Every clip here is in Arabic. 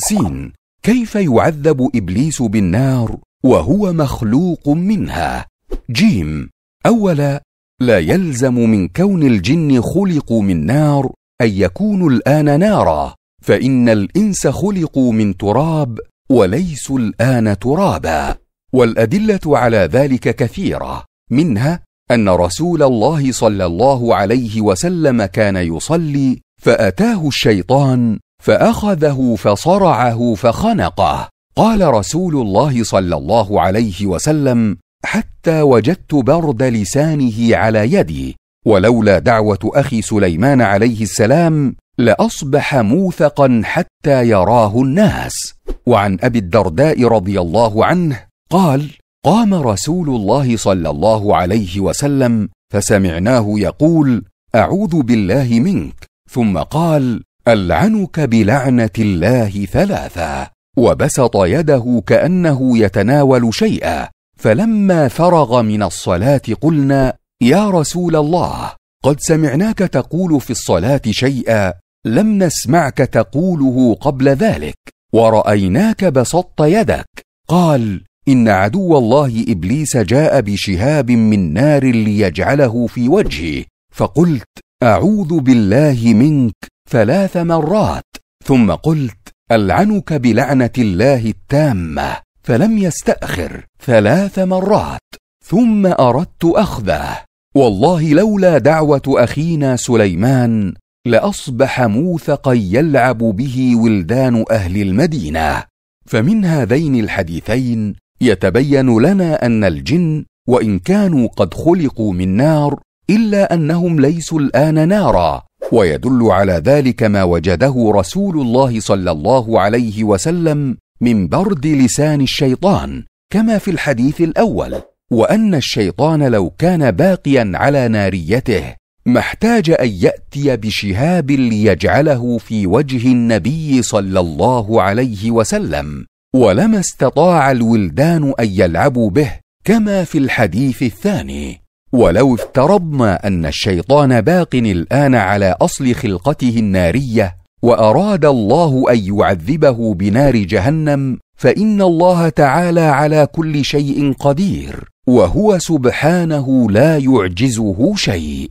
سين كيف يعذب إبليس بالنار وهو مخلوق منها جيم أولا لا يلزم من كون الجن خلقوا من نار أن يكونوا الآن نارا فإن الإنس خلقوا من تراب وليسوا الآن ترابا والأدلة على ذلك كثيرة منها أن رسول الله صلى الله عليه وسلم كان يصلي فأتاه الشيطان فاخذه فصرعه فخنقه قال رسول الله صلى الله عليه وسلم حتى وجدت برد لسانه على يدي ولولا دعوه اخي سليمان عليه السلام لاصبح موثقا حتى يراه الناس وعن ابي الدرداء رضي الله عنه قال قام رسول الله صلى الله عليه وسلم فسمعناه يقول اعوذ بالله منك ثم قال ألعنك بلعنة الله ثلاثة وبسط يده كأنه يتناول شيئا فلما فرغ من الصلاة قلنا يا رسول الله قد سمعناك تقول في الصلاة شيئا لم نسمعك تقوله قبل ذلك ورأيناك بسطت يدك قال إن عدو الله إبليس جاء بشهاب من نار ليجعله في وجهي فقلت أعوذ بالله منك ثلاث مرات ثم قلت العنك بلعنه الله التامه فلم يستاخر ثلاث مرات ثم اردت اخذه والله لولا دعوه اخينا سليمان لاصبح موثقا يلعب به ولدان اهل المدينه فمن هذين الحديثين يتبين لنا ان الجن وان كانوا قد خلقوا من نار الا انهم ليسوا الان نارا ويدل على ذلك ما وجده رسول الله صلى الله عليه وسلم من برد لسان الشيطان كما في الحديث الاول وان الشيطان لو كان باقيا على ناريته ما احتاج ان ياتي بشهاب ليجعله في وجه النبي صلى الله عليه وسلم ولما استطاع الولدان ان يلعبوا به كما في الحديث الثاني ولو افترضنا ان الشيطان باق الان على اصل خلقته الناريه واراد الله ان يعذبه بنار جهنم فان الله تعالى على كل شيء قدير وهو سبحانه لا يعجزه شيء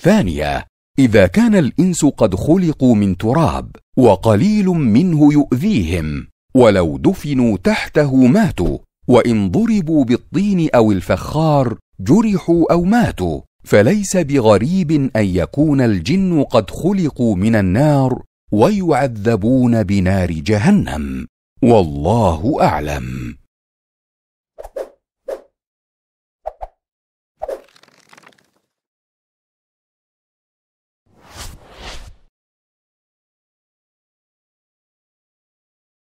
ثانيه اذا كان الانس قد خلقوا من تراب وقليل منه يؤذيهم ولو دفنوا تحته ماتوا وان ضربوا بالطين او الفخار جرحوا او ماتوا فليس بغريب ان يكون الجن قد خلقوا من النار ويعذبون بنار جهنم والله اعلم